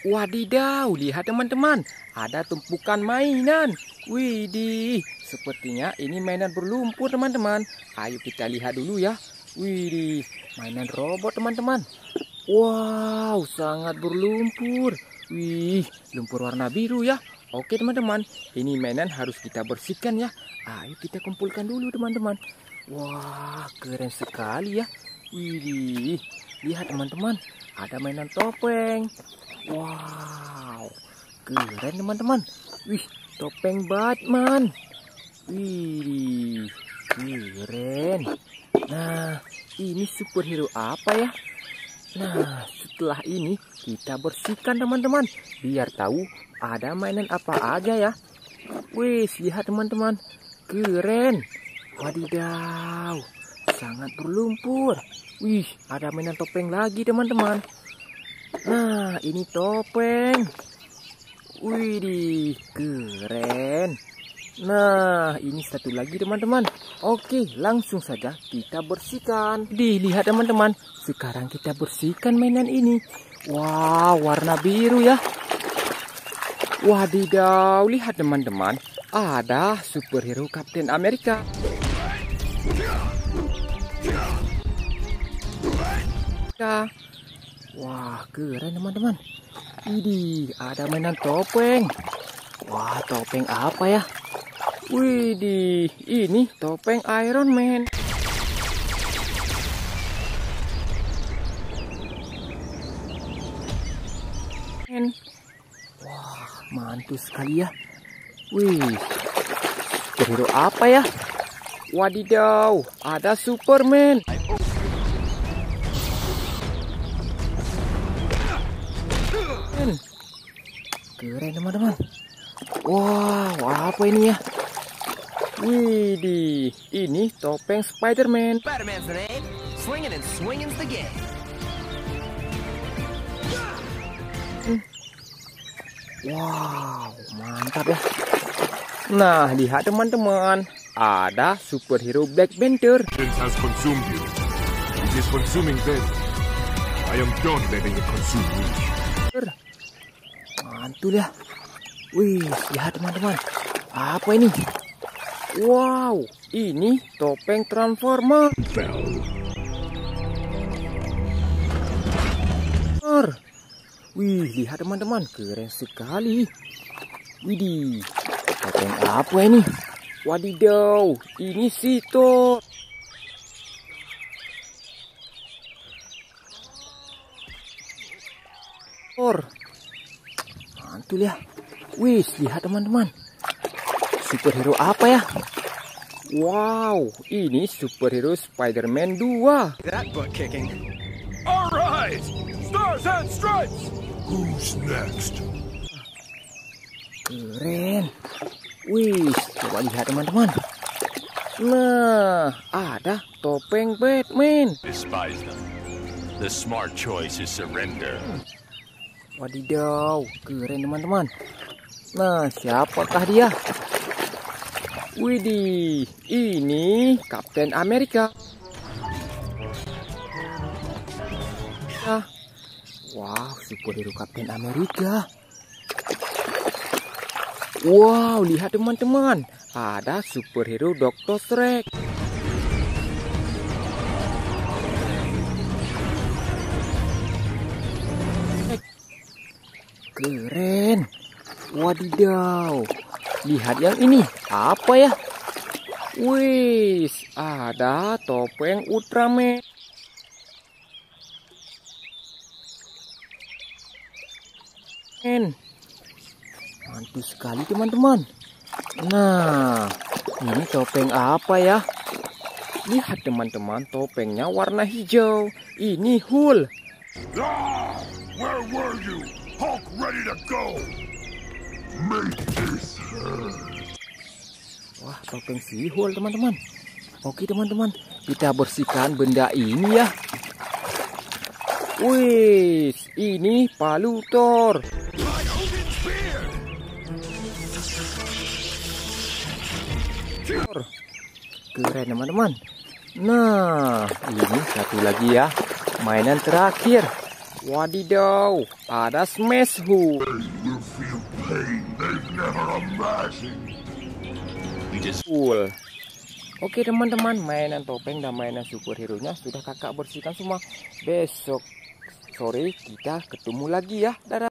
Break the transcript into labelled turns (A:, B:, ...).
A: Wadidaw, lihat teman-teman, ada tumpukan mainan. Widih, sepertinya ini mainan berlumpur teman-teman. Ayo kita lihat dulu ya. Widih, mainan robot teman-teman. Wow, sangat berlumpur. Wih, lumpur warna biru ya. Oke teman-teman, ini mainan harus kita bersihkan ya. Ayo kita kumpulkan dulu teman-teman. Wah, keren sekali ya. Widih, lihat teman-teman ada mainan topeng. Wow, keren teman-teman. Wih, topeng Batman. Wih, keren. Nah, ini superhero apa ya? Nah, setelah ini kita bersihkan teman-teman. Biar tahu ada mainan apa aja ya. Wih, lihat teman-teman. Keren. Wadidaw sangat berlumpur. Wih, ada mainan topeng lagi teman-teman. Nah, ini topeng. Wih, di, keren. Nah, ini satu lagi teman-teman. Oke, langsung saja kita bersihkan. Dilihat teman-teman, sekarang kita bersihkan mainan ini. Wow, warna biru ya. Wadidaw, lihat teman-teman. Ada superhero Kapten Amerika. kita. Wah, keren teman-teman. Ini ada mainan topeng. Wah, topeng apa ya? Widih, ini topeng Iron Man. Man. Wah, mantul sekali ya. Wih, superhero apa ya? Wadidaw, ada Superman. Keren teman-teman. Wow, apa ini ya? Widih, ini topeng Spider-Man. swinging and swinging's the hmm. Wow, mantap ya. Nah, lihat teman-teman, ada superhero Black Panther mantul ya. Wih, lihat teman-teman. Apa ini? Wow, ini topeng transformer. Wih, lihat teman-teman, keren sekali. Widih, topeng apa ini? Wadidaw, ini situ. Or, itu lihat. Ya. Wih, lihat teman-teman. Superhero apa ya? Wow, ini superhero Spider-Man 2. That butt kicking. All right. Stars and stripes. Who's next? Keren. Wih, coba lihat teman-teman. Nah, ada topeng Batman. Despise them. The smart choice is surrender. Hmm. Wadidaw, keren teman-teman. Nah, siapakah dia? Widih, ini Kapten Amerika. Wah, ya. wow, superhero Kapten Amerika. Wow, lihat teman-teman, ada superhero Dr. Shrek. Keren. Wadidaw. Lihat yang ini. Apa ya? Wis, ada topeng Ultraman. nanti sekali teman-teman. Nah, ini topeng apa ya? Lihat teman-teman, topengnya warna hijau. Ini Hul. Ah, where were you? Hulk ready to go! Make this hurt. Wah, topeng sihul teman-teman. Oke teman-teman, kita bersihkan benda ini ya. Wih, ini palu Thor. Keren teman-teman. Nah, ini satu lagi ya, mainan terakhir. Wadidaw, ada smash who. Cool. Oke teman-teman, mainan topeng dan mainan super hero nya sudah kakak bersihkan semua. Besok sore kita ketemu lagi ya. Dadah.